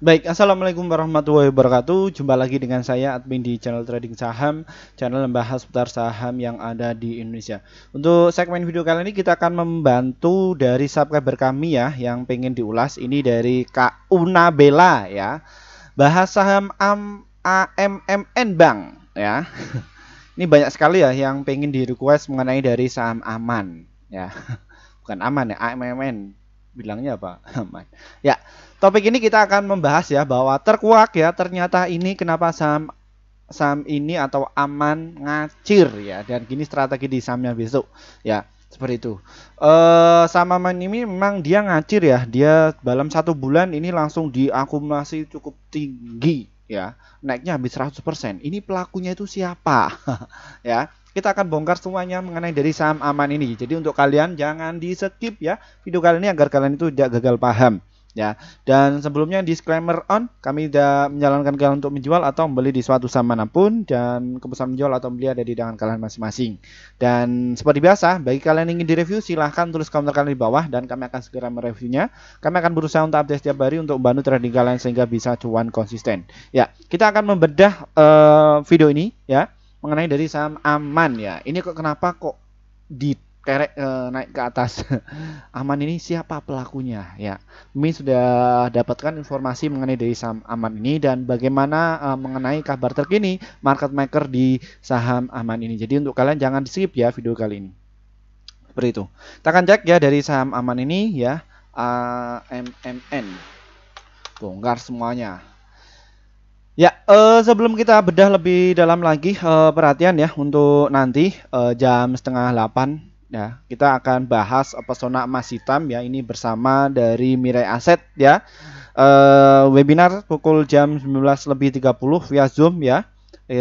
Baik, Assalamualaikum warahmatullahi wabarakatuh. Jumpa lagi dengan saya admin di channel trading saham, channel membahas seputar saham yang ada di Indonesia. Untuk segmen video kali ini kita akan membantu dari subscriber kami ya yang pengen diulas ini dari Kak Una Bella ya. Bahas saham AMMN Bank ya. ini banyak sekali ya yang pengen di request mengenai dari saham aman ya. Bukan aman ya, AMMN. Bilangnya apa? Aman. Ya, topik ini kita akan membahas ya bahwa terkuak ya ternyata ini kenapa saham saham ini atau aman ngacir ya dan gini strategi di sahamnya besok ya seperti itu eh sama aman ini memang dia ngacir ya dia dalam satu bulan ini langsung diakumulasi cukup tinggi ya naiknya habis 100% ini pelakunya itu siapa ya kita akan bongkar semuanya mengenai dari saham aman ini jadi untuk kalian jangan di skip ya video kali ini agar kalian itu tidak gagal paham ya. Dan sebelumnya disclaimer on, kami tidak menjalankan kalian untuk menjual atau membeli di suatu saham manapun dan keputusan menjual atau membeli ada di tangan kalian masing-masing. Dan seperti biasa, bagi kalian yang ingin direview silahkan tulis komentar kalian di bawah dan kami akan segera mereviewnya. Kami akan berusaha untuk update setiap hari untuk membantu trading kalian sehingga bisa cuan konsisten. Ya, kita akan membedah uh, video ini ya mengenai dari saham aman ya. Ini kok kenapa kok di kerek e, naik ke atas. Aman ini siapa pelakunya ya. Kami sudah dapatkan informasi mengenai dari saham Aman ini dan bagaimana e, mengenai kabar terkini market maker di saham Aman ini. Jadi untuk kalian jangan skip ya video kali ini. Seperti itu. Kita akan cek ya dari saham Aman ini ya. AMMN. Bongkar semuanya. Ya, eh, sebelum kita bedah lebih dalam lagi eh, perhatian ya untuk nanti eh, jam setengah 8 ya kita akan bahas pesona emas hitam ya ini bersama dari Mirai Aset ya e, webinar pukul jam 19 lebih 30 via Zoom ya e,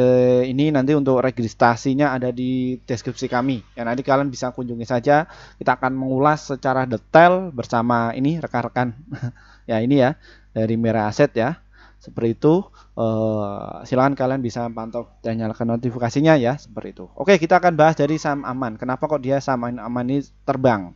ini nanti untuk registrasinya ada di deskripsi kami ya nanti kalian bisa kunjungi saja kita akan mengulas secara detail bersama ini rekan-rekan ya ini ya dari Mirai Aset ya seperti itu, uh, eh, silahkan kalian bisa pantau dan nyalakan notifikasinya ya, seperti itu. Oke, kita akan bahas dari saham aman. Kenapa kok dia saham aman ini terbang?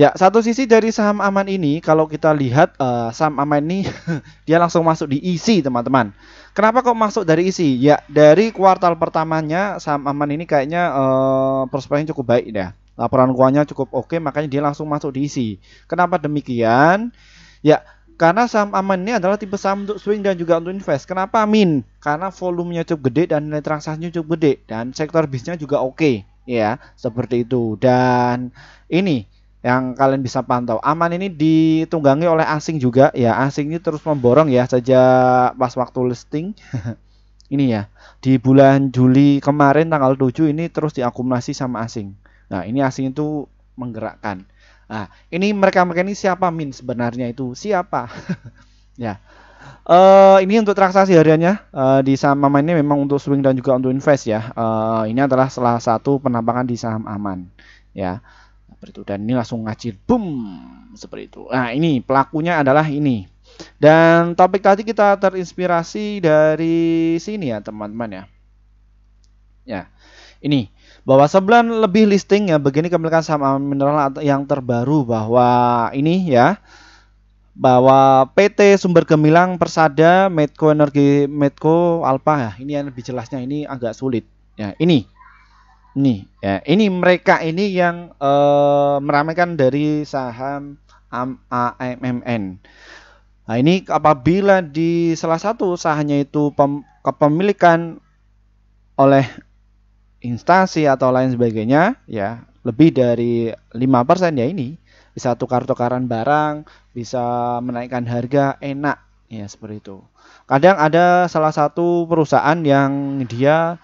Ya, satu sisi dari saham aman ini, kalau kita lihat uh, saham aman ini, dia langsung masuk di isi, e teman-teman. Kenapa kok masuk dari isi? E ya, dari kuartal pertamanya, saham aman ini kayaknya uh, prospeknya cukup baik ya. Laporan keuangannya cukup oke, makanya dia langsung masuk di isi. E Kenapa demikian? Ya, karena saham aman ini adalah tipe saham untuk swing dan juga untuk invest. Kenapa min? Karena volumenya cukup gede dan nilai transaksinya cukup gede dan sektor bisnisnya juga oke, okay, ya seperti itu. Dan ini yang kalian bisa pantau. Aman ini ditunggangi oleh asing juga, ya asing ini terus memborong ya sejak pas waktu listing. ini ya di bulan Juli kemarin tanggal 7 ini terus diakumulasi sama asing. Nah ini asing itu menggerakkan. Nah, ini mereka-mereka ini siapa min sebenarnya itu siapa? ya. Uh, ini untuk transaksi hariannya uh, di saham aman ini memang untuk swing dan juga untuk invest ya. Uh, ini adalah salah satu penampakan di saham aman ya. Seperti itu dan ini langsung ngacir boom seperti itu. Nah, ini pelakunya adalah ini. Dan topik tadi kita terinspirasi dari sini ya, teman-teman ya. Ya. Ini bahwa sebulan lebih listing ya begini kepemilikan saham mineral yang terbaru bahwa ini ya bahwa PT Sumber Gemilang Persada Medco Energi Medco Alpa ya ini yang lebih jelasnya ini agak sulit ya ini nih ya ini mereka ini yang eh, meramaikan dari saham AMMN nah ini apabila di salah satu sahamnya itu pem, kepemilikan oleh instansi atau lain sebagainya ya lebih dari 5% ya ini bisa tukar-tukaran barang, bisa menaikkan harga enak ya seperti itu. Kadang ada salah satu perusahaan yang dia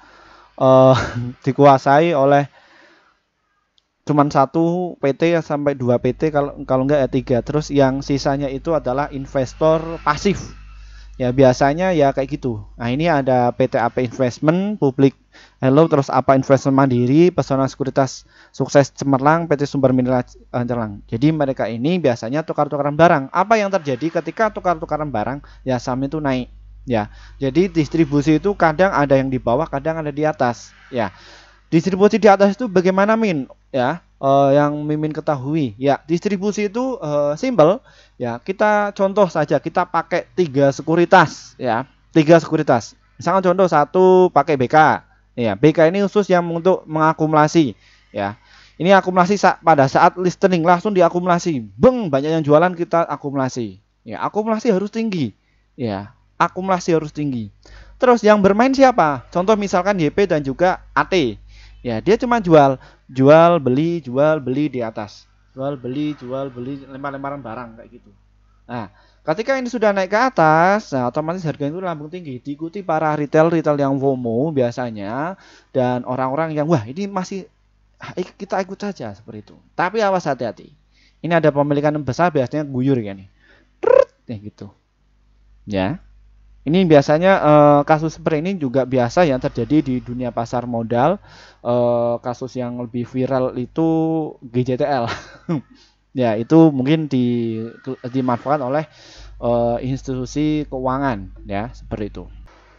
eh, dikuasai oleh cuman satu PT sampai dua PT kalau kalau enggak ya tiga terus yang sisanya itu adalah investor pasif ya biasanya ya kayak gitu nah ini ada PT AP Investment Public Hello terus apa investment mandiri, pesona sekuritas sukses cemerlang, PT sumber mineral cemerlang. Jadi mereka ini biasanya tukar-tukaran barang. Apa yang terjadi ketika tukar-tukaran barang? Ya saham itu naik. Ya. Jadi distribusi itu kadang ada yang di bawah, kadang ada di atas. Ya. Distribusi di atas itu bagaimana min? Ya, uh, yang mimin ketahui ya distribusi itu uh, eh, simpel. ya kita contoh saja kita pakai tiga sekuritas ya tiga sekuritas misalkan contoh satu pakai BK Ya, BK ini khusus yang untuk mengakumulasi ya. Ini akumulasi sa pada saat listening langsung diakumulasi. Beng, banyak yang jualan kita akumulasi. Ya, akumulasi harus tinggi. Ya, akumulasi harus tinggi. Terus yang bermain siapa? Contoh misalkan YP dan juga AT. Ya, dia cuma jual, jual beli, jual beli di atas. Jual beli, jual beli, lempar-lemparan barang kayak gitu. Nah, Ketika ini sudah naik ke atas, nah otomatis harga itu lambung tinggi, diikuti para retail-retail yang FOMO biasanya dan orang-orang yang wah ini masih ah, kita ikut saja seperti itu. Tapi awas hati-hati. Ini ada pemilikan besar biasanya guyur ya nih. Trrrt, ya gitu. Ya. Ini biasanya eh, kasus seperti ini juga biasa yang terjadi di dunia pasar modal. Eh, kasus yang lebih viral itu GJTL. ya itu mungkin di dimanfaatkan oleh uh, institusi keuangan ya seperti itu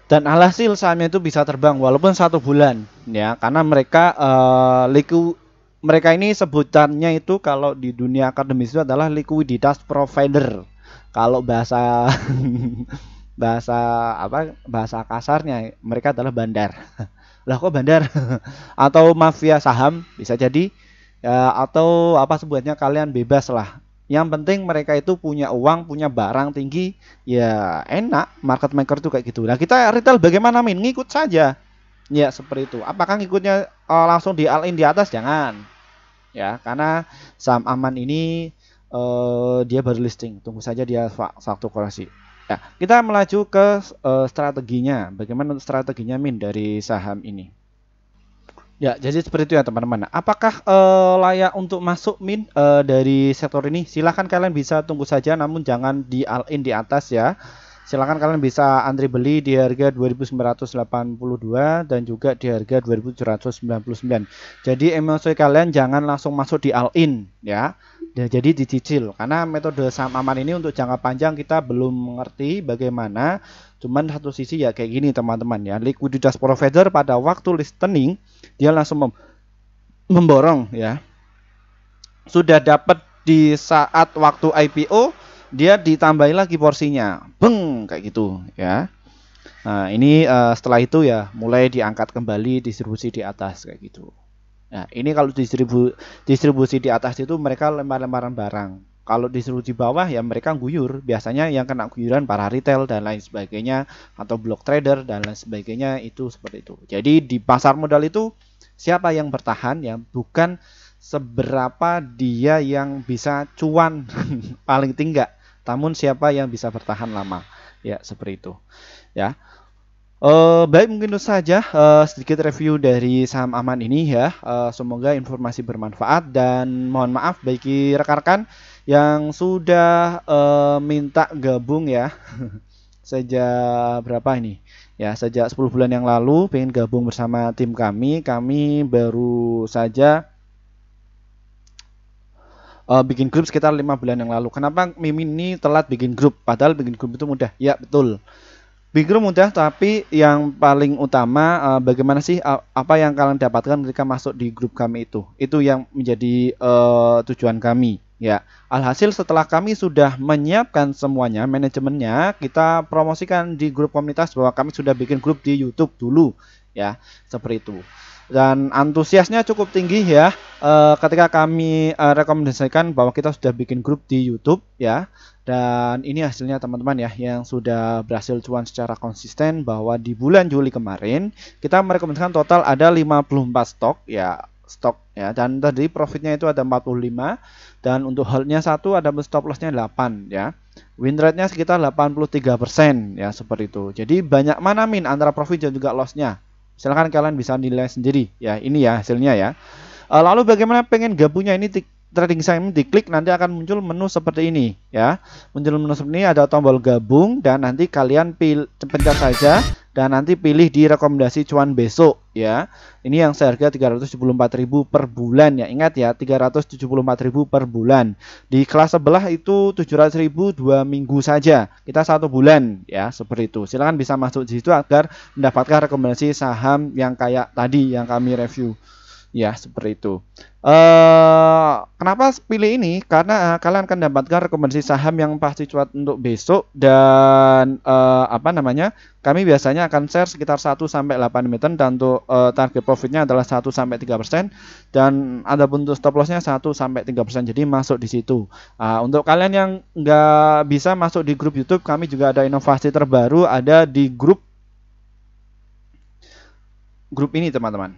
dan alhasil sahamnya itu bisa terbang walaupun satu bulan ya karena mereka uh, liku mereka ini sebutannya itu kalau di dunia akademis itu adalah likuiditas provider kalau bahasa bahasa apa bahasa kasarnya mereka adalah bandar lah kok bandar atau mafia saham bisa jadi ya, atau apa sebutnya kalian bebas lah yang penting mereka itu punya uang, punya barang tinggi, ya enak. Market maker tuh kayak gitu. Nah kita retail bagaimana min? Ngikut saja. Ya seperti itu. Apakah ngikutnya uh, langsung di all in di atas? Jangan. Ya karena saham aman ini uh, dia baru listing. Tunggu saja dia satu korasi. Ya kita melaju ke uh, strateginya. Bagaimana strateginya min dari saham ini? Ya, jadi seperti itu ya teman-teman. Apakah uh, layak untuk masuk min uh, dari sektor ini? Silahkan kalian bisa tunggu saja, namun jangan di all in di atas ya. Silahkan kalian bisa antri beli di harga 2982 dan juga di harga 2799. Jadi emosi kalian jangan langsung masuk di all in ya. Ya, jadi dicicil karena metode saham aman ini untuk jangka panjang kita belum mengerti bagaimana. Cuman satu sisi ya kayak gini teman-teman ya. Likuiditas provider pada waktu listening dia langsung mem memborong ya. Sudah dapat di saat waktu IPO dia ditambahin lagi porsinya, beng kayak gitu ya. Nah ini uh, setelah itu ya mulai diangkat kembali distribusi di atas kayak gitu. Nah ini kalau distribu distribusi di atas itu mereka lempar-lemparan barang. Kalau distribusi bawah ya mereka guyur. Biasanya yang kena guyuran para retail dan lain sebagainya atau block trader dan lain sebagainya itu seperti itu. Jadi di pasar modal itu siapa yang bertahan ya bukan seberapa dia yang bisa cuan paling tinggal. Namun siapa yang bisa bertahan lama? Ya, seperti itu. Ya. Uh, baik mungkin itu saja uh, sedikit review dari saham aman ini ya. Uh, semoga informasi bermanfaat dan mohon maaf bagi rekan-rekan yang sudah uh, minta gabung ya. sejak berapa ini? Ya, sejak 10 bulan yang lalu pengen gabung bersama tim kami. Kami baru saja uh, bikin grup sekitar lima bulan yang lalu. Kenapa Mimin ini telat bikin grup? Padahal bikin grup itu mudah. Ya betul. Bikin grup mudah, tapi yang paling utama uh, bagaimana sih uh, apa yang kalian dapatkan ketika masuk di grup kami itu? Itu yang menjadi uh, tujuan kami. Ya, alhasil setelah kami sudah menyiapkan semuanya, manajemennya, kita promosikan di grup komunitas bahwa kami sudah bikin grup di YouTube dulu, ya, seperti itu dan antusiasnya cukup tinggi ya uh, ketika kami uh, rekomendasikan bahwa kita sudah bikin grup di YouTube ya dan ini hasilnya teman-teman ya yang sudah berhasil cuan secara konsisten bahwa di bulan Juli kemarin kita merekomendasikan total ada 54 stok ya stok ya dan tadi profitnya itu ada 45 dan untuk holdnya satu ada stop lossnya 8 ya win rate nya sekitar 83% persen ya seperti itu jadi banyak mana min antara profit dan juga lossnya Silahkan kalian bisa nilai sendiri ya. Ini ya hasilnya ya. E, lalu bagaimana pengen gabungnya ini trading segmen diklik nanti akan muncul menu seperti ini ya. Muncul menu seperti ini ada tombol gabung dan nanti kalian pilih pencet saja dan nanti pilih di rekomendasi cuan besok ya. Ini yang seharga 374.000 per bulan ya. Ingat ya, 374.000 per bulan. Di kelas sebelah itu 700.000 dua minggu saja. Kita satu bulan ya, seperti itu. Silakan bisa masuk di situ agar mendapatkan rekomendasi saham yang kayak tadi yang kami review. Ya, seperti itu. Uh, kenapa pilih ini? Karena uh, kalian akan dapatkan rekomendasi saham yang pasti cuat untuk besok dan uh, apa namanya? Kami biasanya akan share sekitar 1 sampai 8 meter dan untuk uh, target profitnya adalah 1 sampai 3% dan ada untuk stop lossnya 1 sampai 3%. Jadi masuk di situ. Uh, untuk kalian yang nggak bisa masuk di grup YouTube, kami juga ada inovasi terbaru ada di grup grup ini teman-teman.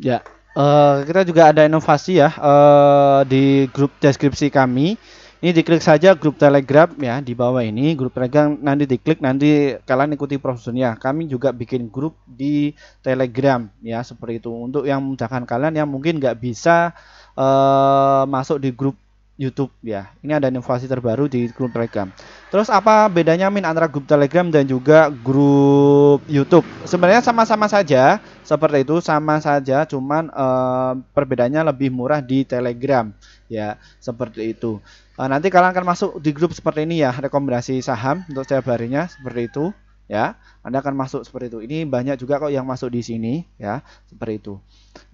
Ya. Eh, kita juga ada inovasi ya uh, di grup deskripsi kami. Ini diklik saja grup Telegram ya di bawah ini grup Telegram nanti diklik nanti kalian ikuti prosesnya. Kami juga bikin grup di Telegram ya seperti itu untuk yang mudahkan kalian yang mungkin nggak bisa uh, masuk di grup YouTube ya. Ini ada inovasi terbaru di grup Telegram. Terus apa bedanya min antara grup Telegram dan juga grup YouTube? Sebenarnya sama-sama saja, seperti itu sama saja, cuman eh, perbedaannya lebih murah di Telegram ya, seperti itu. Eh, nanti kalian akan masuk di grup seperti ini ya, rekomendasi saham untuk setiap harinya seperti itu ya. Anda akan masuk seperti itu. Ini banyak juga kok yang masuk di sini ya, seperti itu.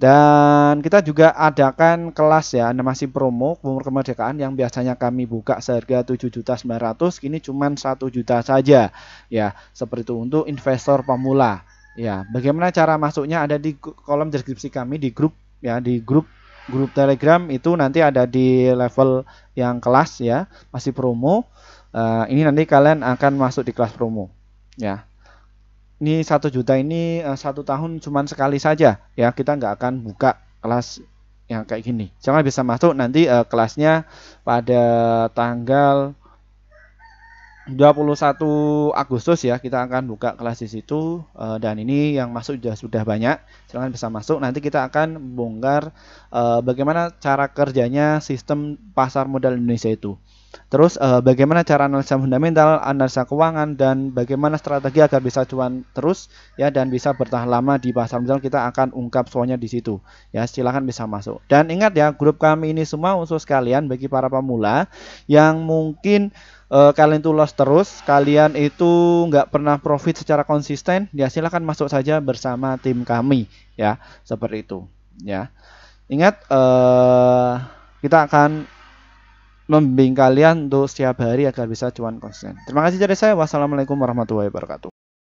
Dan kita juga adakan kelas ya, anda masih promo umur kemerdekaan yang biasanya kami buka seharga 7.900, kini cuma 1 juta saja ya, seperti itu untuk investor pemula. Ya, bagaimana cara masuknya ada di kolom deskripsi kami di grup ya, di grup grup Telegram itu nanti ada di level yang kelas ya, masih promo. Uh, ini nanti kalian akan masuk di kelas promo ya ini satu juta ini eh, satu tahun cuman sekali saja ya kita nggak akan buka kelas yang kayak gini jangan bisa masuk nanti uh, kelasnya pada tanggal 21 Agustus ya kita akan buka kelas di situ uh, dan ini yang masuk sudah sudah banyak jangan bisa masuk nanti kita akan bongkar uh, bagaimana cara kerjanya sistem pasar modal Indonesia itu Terus uh, bagaimana cara analisa fundamental, analisa keuangan dan bagaimana strategi agar bisa cuan terus ya dan bisa bertahan lama di pasar modal kita akan ungkap semuanya di situ. Ya, silahkan bisa masuk. Dan ingat ya, grup kami ini semua khusus kalian bagi para pemula yang mungkin uh, kalian itu loss terus, kalian itu nggak pernah profit secara konsisten, ya silahkan masuk saja bersama tim kami ya, seperti itu ya. Ingat uh, kita akan membimbing kalian untuk setiap hari agar bisa cuan konsisten. Terima kasih dari saya. Wassalamualaikum warahmatullahi wabarakatuh.